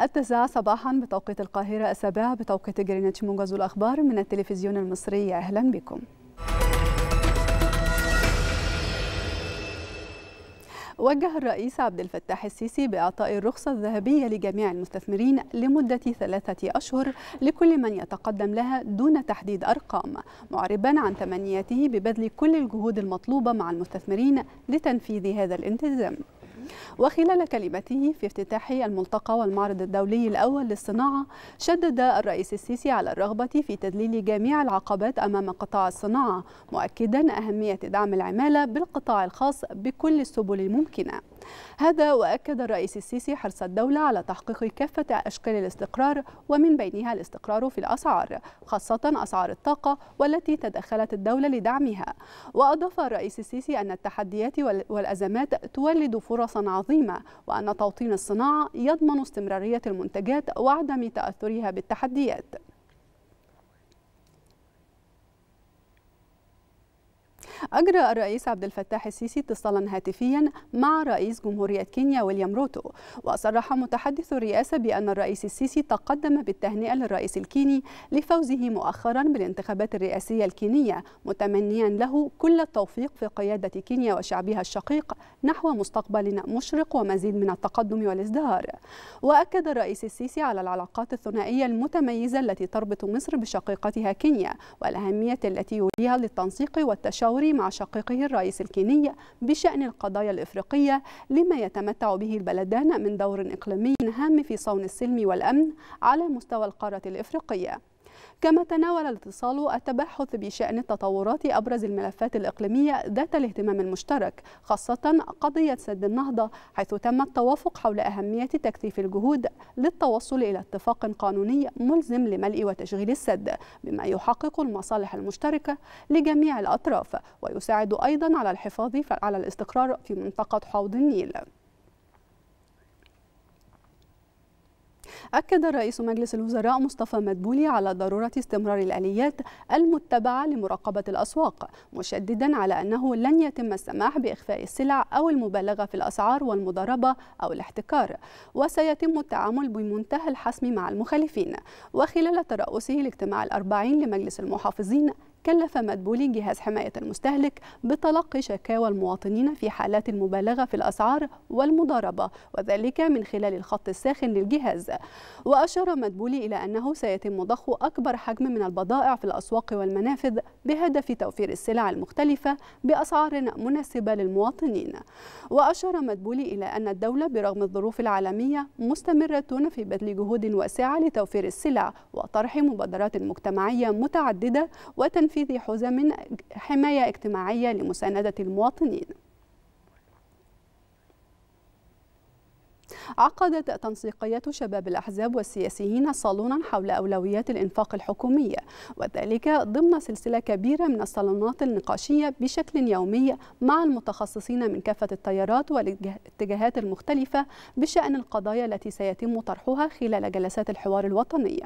التسعة صباحا بتوقيت القاهرة السابعة بتوقيت جرينتش موجز الأخبار من التلفزيون المصري أهلا بكم وجه الرئيس عبد الفتاح السيسي بإعطاء الرخصة الذهبية لجميع المستثمرين لمدة ثلاثة أشهر لكل من يتقدم لها دون تحديد أرقام معربا عن تمنياته ببذل كل الجهود المطلوبة مع المستثمرين لتنفيذ هذا الالتزام وخلال كلمته في افتتاح الملتقى والمعرض الدولي الأول للصناعة شدد الرئيس السيسي على الرغبة في تذليل جميع العقبات أمام قطاع الصناعة مؤكدا أهمية دعم العمالة بالقطاع الخاص بكل السبل الممكنة هذا وأكد الرئيس السيسي حرص الدولة على تحقيق كافة أشكال الاستقرار ومن بينها الاستقرار في الأسعار خاصة أسعار الطاقة والتي تدخلت الدولة لدعمها وأضاف الرئيس السيسي أن التحديات والأزمات تولد فرصا عظيمة وأن توطين الصناعة يضمن استمرارية المنتجات وعدم تأثرها بالتحديات أجرى الرئيس عبد الفتاح السيسي اتصالا هاتفيا مع رئيس جمهورية كينيا ويليام روتو وصرح متحدث الرئاسة بأن الرئيس السيسي تقدم بالتهنئة للرئيس الكيني لفوزه مؤخرا بالانتخابات الرئاسية الكينية متمنيا له كل التوفيق في قيادة كينيا وشعبها الشقيق نحو مستقبل مشرق ومزيد من التقدم والازدهار وأكد الرئيس السيسي على العلاقات الثنائية المتميزة التي تربط مصر بشقيقتها كينيا والأهمية التي يوليها للتنسيق والتشاور مع شقيقه الرئيس الكيني بشأن القضايا الإفريقية لما يتمتع به البلدان من دور إقليمي هام في صون السلم والأمن على مستوى القارة الإفريقية كما تناول الاتصال التباحث بشأن التطورات أبرز الملفات الإقليمية ذات الاهتمام المشترك خاصة قضية سد النهضة حيث تم التوافق حول أهمية تكثيف الجهود للتوصل إلى اتفاق قانوني ملزم لملء وتشغيل السد بما يحقق المصالح المشتركة لجميع الأطراف ويساعد أيضا على الحفاظ على الاستقرار في منطقة حوض النيل أكد رئيس مجلس الوزراء مصطفى مدبولي على ضرورة استمرار الآليات المتبعة لمراقبة الأسواق مشددا على أنه لن يتم السماح بإخفاء السلع أو المبالغة في الأسعار والمضاربة أو الاحتكار وسيتم التعامل بمنتهى الحسم مع المخالفين وخلال ترأسه لاجتماع الأربعين لمجلس المحافظين كلف مدبولي جهاز حماية المستهلك بتلقي شكاوى المواطنين في حالات المبالغة في الأسعار والمضاربة وذلك من خلال الخط الساخن للجهاز وأشار مدبولي إلى أنه سيتم ضخ أكبر حجم من البضائع في الأسواق والمنافذ بهدف توفير السلع المختلفة بأسعار مناسبة للمواطنين وأشار مدبولي إلى أن الدولة برغم الظروف العالمية مستمرة في بذل جهود واسعة لتوفير السلع وطرح مبادرات مجتمعية متعددة وتنفيذ تنفيذ حزم حماية اجتماعية لمساندة المواطنين عقدت تنسيقية شباب الأحزاب والسياسيين صالونا حول أولويات الإنفاق الحكومي وذلك ضمن سلسلة كبيرة من الصالونات النقاشية بشكل يومي مع المتخصصين من كافة التيارات والاتجاهات المختلفة بشأن القضايا التي سيتم طرحها خلال جلسات الحوار الوطني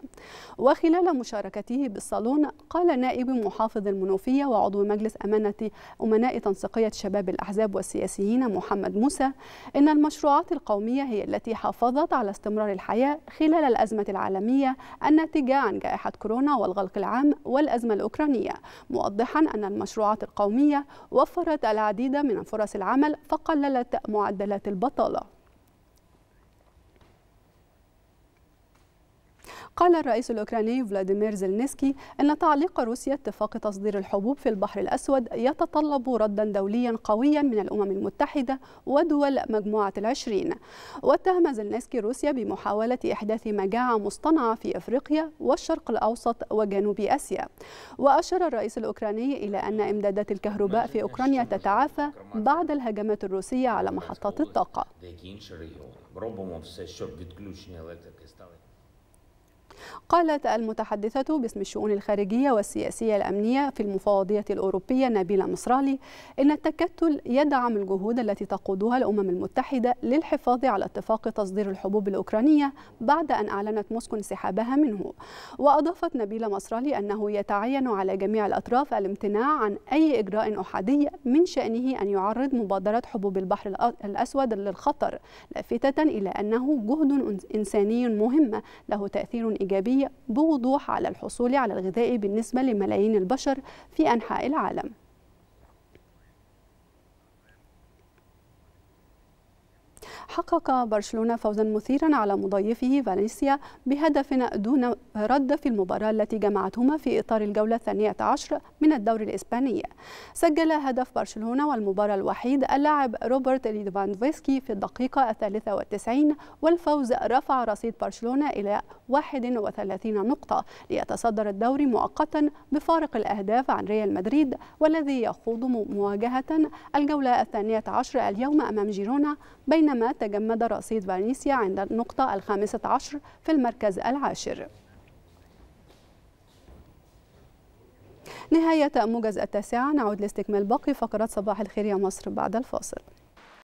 وخلال مشاركته بالصالون قال نائب محافظ المنوفية وعضو مجلس أمانة أمناء تنسيقية شباب الأحزاب والسياسيين محمد موسى إن المشروعات القومية هي التي حافظت على استمرار الحياة خلال الأزمة العالمية الناتجة عن جائحة كورونا والغلق العام والأزمة الأوكرانية موضحا أن المشروعات القومية وفرت العديد من فرص العمل فقللت معدلات البطالة قال الرئيس الأوكراني فلاديمير زيلنسكي أن تعليق روسيا اتفاق تصدير الحبوب في البحر الأسود يتطلب ردا دوليا قويا من الأمم المتحدة ودول مجموعة العشرين واتهم زيلنسكي روسيا بمحاولة إحداث مجاعة مصطنعة في أفريقيا والشرق الأوسط وجنوب آسيا وأشار الرئيس الأوكراني إلى أن إمدادات الكهرباء في أوكرانيا تتعافى بعد الهجمات الروسية على محطات الطاقة. قالت المتحدثة باسم الشؤون الخارجية والسياسية الأمنية في المفوضية الأوروبية نبيلة مصرالي إن التكتل يدعم الجهود التي تقودها الأمم المتحدة للحفاظ على اتفاق تصدير الحبوب الأوكرانية بعد أن أعلنت موسكو انسحابها منه وأضافت نبيلة مصرالي أنه يتعين على جميع الأطراف الامتناع عن أي إجراء أحادي من شأنه أن يعرض مبادرة حبوب البحر الأسود للخطر لافتة إلى أنه جهد إنساني مهم له تأثير إيجابي إيجابية بوضوح على الحصول على الغذاء بالنسبة لملايين البشر في أنحاء العالم حقق برشلونة فوزا مثيرا على مضيفه فالنسيا بهدف دون رد في المباراة التي جمعتهما في إطار الجولة الثانية عشر من الدوري الإسباني سجل هدف برشلونة والمباراة الوحيد اللاعب روبرت ليفاندوفسكي في الدقيقة الثالثة والتسعين والفوز رفع رصيد برشلونة إلى 31 نقطة ليتصدر الدوري مؤقتا بفارق الأهداف عن ريال مدريد والذي يخوض مواجهة الجولة الثانية عشر اليوم أمام جيرونا بينما تجمد رصيد فالنسيا عند النقطة الخامسة عشر في المركز العاشر نهاية موجز التاسعة نعود لاستكمال باقي فقرات صباح الخير يا مصر بعد الفاصل